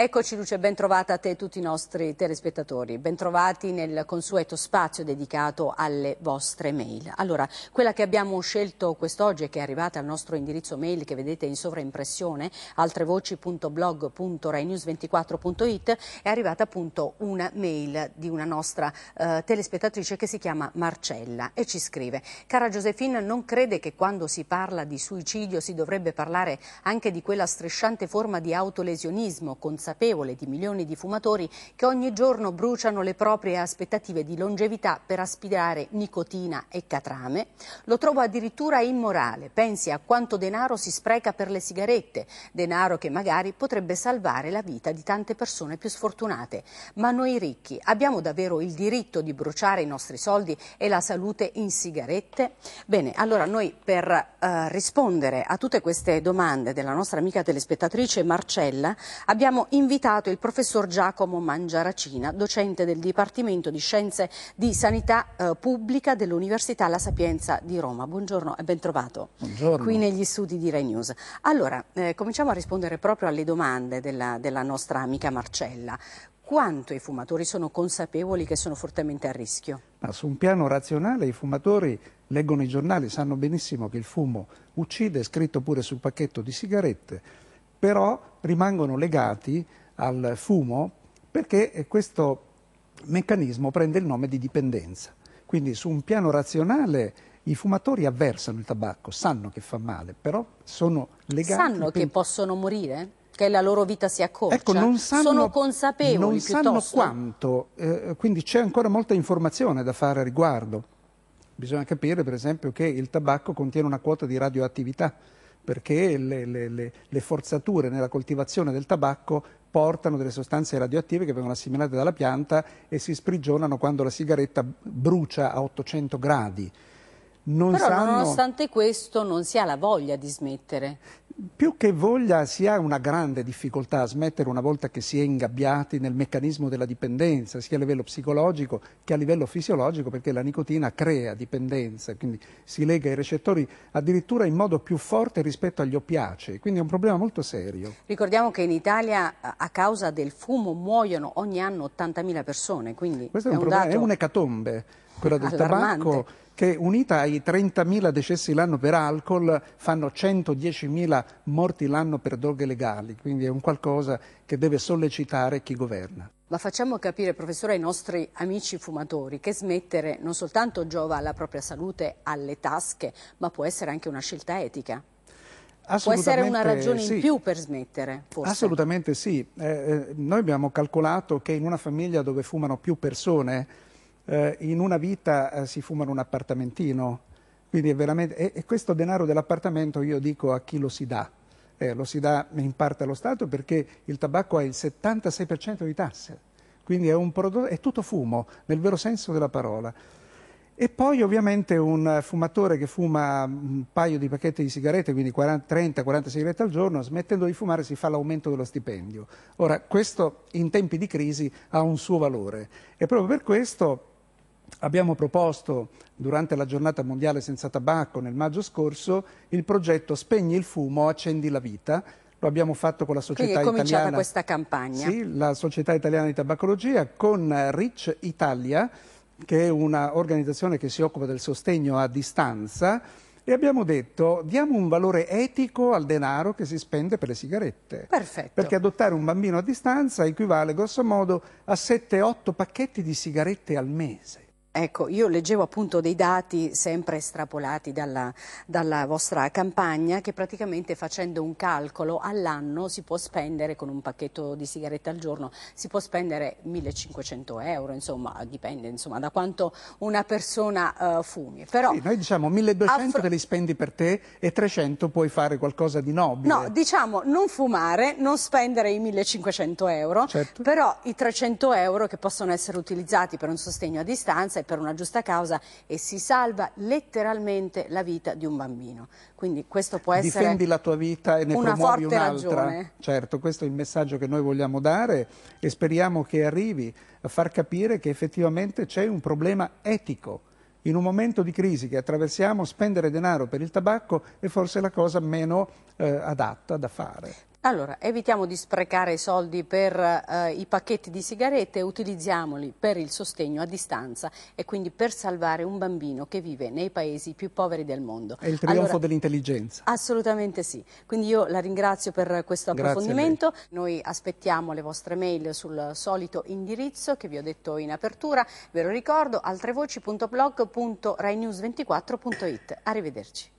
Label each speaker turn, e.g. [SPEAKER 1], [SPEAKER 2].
[SPEAKER 1] Eccoci Luce, ben trovata a te e tutti i nostri telespettatori, Bentrovati nel consueto spazio dedicato alle vostre mail. Allora, quella che abbiamo scelto quest'oggi e che è arrivata al nostro indirizzo mail che vedete in sovraimpressione, altrevoci.blog.rainews24.it, è arrivata appunto una mail di una nostra eh, telespettatrice che si chiama Marcella e ci scrive Cara Giosefina, non crede che quando si parla di suicidio si dovrebbe parlare anche di quella strisciante forma di autolesionismo con consapevole di milioni di fumatori che ogni giorno bruciano le proprie aspettative di longevità per aspirare nicotina e catrame, lo trovo addirittura immorale. Pensi a quanto denaro si spreca per le sigarette, denaro che magari potrebbe salvare la vita di tante persone più sfortunate. Ma noi ricchi abbiamo davvero il diritto di bruciare i nostri soldi e la salute in sigarette? Bene, allora noi per eh, rispondere a tutte queste domande della nostra amica telespettatrice Marcella abbiamo in invitato il professor Giacomo Mangiaracina, docente del Dipartimento di Scienze di Sanità eh, Pubblica dell'Università La Sapienza di Roma. Buongiorno e bentrovato Buongiorno. qui negli studi di Rai News. Allora, eh, cominciamo a rispondere proprio alle domande della, della nostra amica Marcella quanto i fumatori sono consapevoli che sono fortemente a rischio?
[SPEAKER 2] Ma su un piano razionale i fumatori leggono i giornali, sanno benissimo che il fumo uccide, è scritto pure sul pacchetto di sigarette, però rimangono legati al fumo perché questo meccanismo prende il nome di dipendenza. Quindi su un piano razionale i fumatori avversano il tabacco, sanno che fa male, però sono legati... Sanno che
[SPEAKER 1] possono morire? Che la loro vita si accorcia? Ecco, non sanno, sono consapevoli Non piuttosto. sanno
[SPEAKER 2] quanto, eh, quindi c'è ancora molta informazione da fare a riguardo. Bisogna capire per esempio che il tabacco contiene una quota di radioattività perché le, le, le, le forzature nella coltivazione del tabacco portano delle sostanze radioattive che vengono assimilate dalla pianta e si sprigionano quando la sigaretta brucia a 800 gradi. Non Però sanno... nonostante
[SPEAKER 1] questo non si ha la voglia di smettere
[SPEAKER 2] più che voglia si ha una grande difficoltà a smettere una volta che si è ingabbiati nel meccanismo della dipendenza, sia a livello psicologico che a livello fisiologico, perché la nicotina crea dipendenza, quindi si lega ai recettori addirittura in modo più forte rispetto agli oppiacei, quindi è un problema molto serio.
[SPEAKER 1] Ricordiamo che in Italia a causa del fumo muoiono ogni anno 80.000 persone, quindi Questo è un, un problema, dato... è
[SPEAKER 2] un'ecatombe quella ah, del Allarmante. tabacco, che unita ai 30.000 decessi l'anno per alcol fanno 110.000 morti l'anno per droghe legali, quindi è un qualcosa che deve sollecitare chi governa.
[SPEAKER 1] Ma facciamo capire, professore, ai nostri amici fumatori che smettere non soltanto giova alla propria salute, alle tasche, ma può essere anche una scelta etica.
[SPEAKER 2] Può essere una ragione sì. in
[SPEAKER 1] più per smettere, forse.
[SPEAKER 2] Assolutamente sì. Eh, eh, noi abbiamo calcolato che in una famiglia dove fumano più persone eh, in una vita eh, si fumano un appartamentino, quindi è veramente, e, e questo denaro dell'appartamento io dico a chi lo si dà. Eh, lo si dà in parte allo Stato perché il tabacco ha il 76% di tasse, quindi è, prodotto, è tutto fumo, nel vero senso della parola. E poi ovviamente un fumatore che fuma un paio di pacchetti di sigarette, quindi 30-40 sigarette al giorno, smettendo di fumare si fa l'aumento dello stipendio. Ora, questo in tempi di crisi ha un suo valore e proprio per questo abbiamo proposto durante la giornata mondiale senza tabacco nel maggio scorso il progetto Spegni il fumo, accendi la vita. Lo abbiamo fatto con la società, italiana, questa campagna. sì, la società italiana di tabacologia con Rich Italia che è un'organizzazione che si occupa del sostegno a distanza e abbiamo detto diamo un valore etico al denaro che si spende per le sigarette.
[SPEAKER 1] Perfetto. Perché
[SPEAKER 2] adottare un bambino a distanza equivale grosso modo a 7-8 pacchetti di sigarette al mese.
[SPEAKER 1] Ecco, io leggevo appunto dei dati sempre estrapolati dalla, dalla vostra campagna che praticamente facendo un calcolo all'anno si può spendere con un pacchetto di sigarette al giorno, si può spendere 1500 euro, insomma dipende insomma, da quanto una persona uh, fumi. Però, sì,
[SPEAKER 2] noi diciamo 1200 te li spendi per te e 300 puoi fare qualcosa di nobile. No,
[SPEAKER 1] diciamo non fumare, non spendere i 1500 euro, certo. però i 300 euro che possono essere utilizzati per un sostegno a distanza per una giusta causa e si salva letteralmente la vita di un bambino. Quindi questo può essere Difendi la
[SPEAKER 2] tua vita e ne una promuovi un'altra. Ragione. Certo, questo è il messaggio che noi vogliamo dare e speriamo che arrivi a far capire che effettivamente c'è un problema etico. In un momento di crisi che attraversiamo, spendere denaro per il tabacco è forse la cosa meno eh, adatta da fare.
[SPEAKER 1] Allora, evitiamo di sprecare i soldi per eh, i pacchetti di sigarette, utilizziamoli per il sostegno a distanza e quindi per salvare un bambino che vive nei paesi più poveri del mondo. È il trionfo allora,
[SPEAKER 2] dell'intelligenza.
[SPEAKER 1] Assolutamente sì. Quindi io la ringrazio per questo approfondimento. Noi aspettiamo le vostre mail sul solito indirizzo che vi ho detto in apertura. Ve lo ricordo, altrevoci.blog.rainews24.it. Arrivederci.